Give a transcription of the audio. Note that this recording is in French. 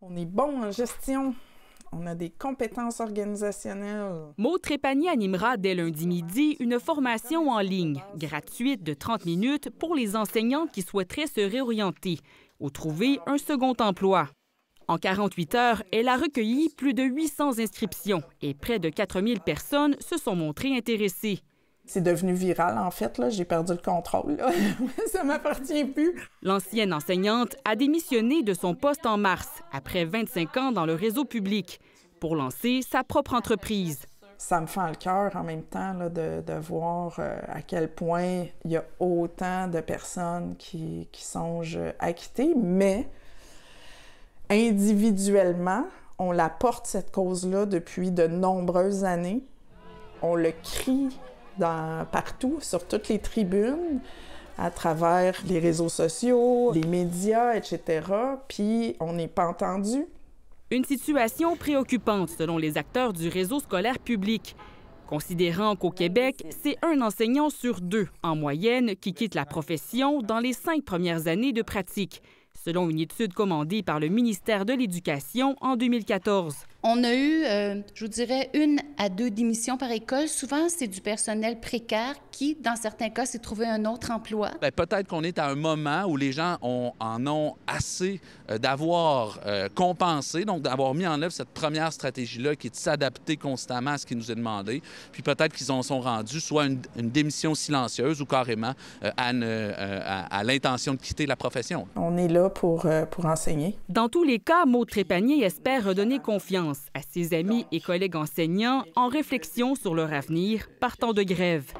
On est bon en gestion. On a des compétences organisationnelles. Maud Trépanier animera dès lundi midi une formation en ligne, gratuite de 30 minutes pour les enseignants qui souhaiteraient se réorienter ou trouver un second emploi. En 48 heures, elle a recueilli plus de 800 inscriptions et près de 4000 personnes se sont montrées intéressées c'est devenu viral, en fait. J'ai perdu le contrôle. Là. ça m'appartient plus. L'ancienne enseignante a démissionné de son poste en mars, après 25 ans dans le réseau public, pour lancer sa propre entreprise. Ça me fend le cœur en même temps de, voir euh, à quel point il y a autant de personnes qui, qui songent à quitter, mais individuellement, on la porte cette cause-là depuis de nombreuses années. On le crie partout, sur toutes les tribunes, à travers les réseaux sociaux, les médias, etc. Puis on n'est pas entendu. Une situation préoccupante selon les acteurs du réseau scolaire public. Considérant qu'au Québec, c'est un enseignant sur deux en moyenne qui quitte la profession dans les cinq premières années de pratique, selon une étude commandée par le ministère de l'Éducation en 2014. On a eu, euh, je vous dirais, une à deux démissions par école. Souvent, c'est du personnel précaire qui, dans certains cas, s'est trouvé un autre emploi. Ben, peut-être qu'on est à un moment où les gens en ont assez euh, d'avoir euh, compensé, donc d'avoir mis en œuvre cette première stratégie-là qui est de s'adapter constamment à ce qui nous est demandé. Puis peut-être qu'ils en sont rendus soit une, démission silencieuse ou carrément à, l'intention de quitter la profession. On est là pour, pour enseigner. Dans tous les cas, Maud Trépanier espère redonner confiance à ses amis et collègues enseignants en réflexion sur leur avenir partant de grève.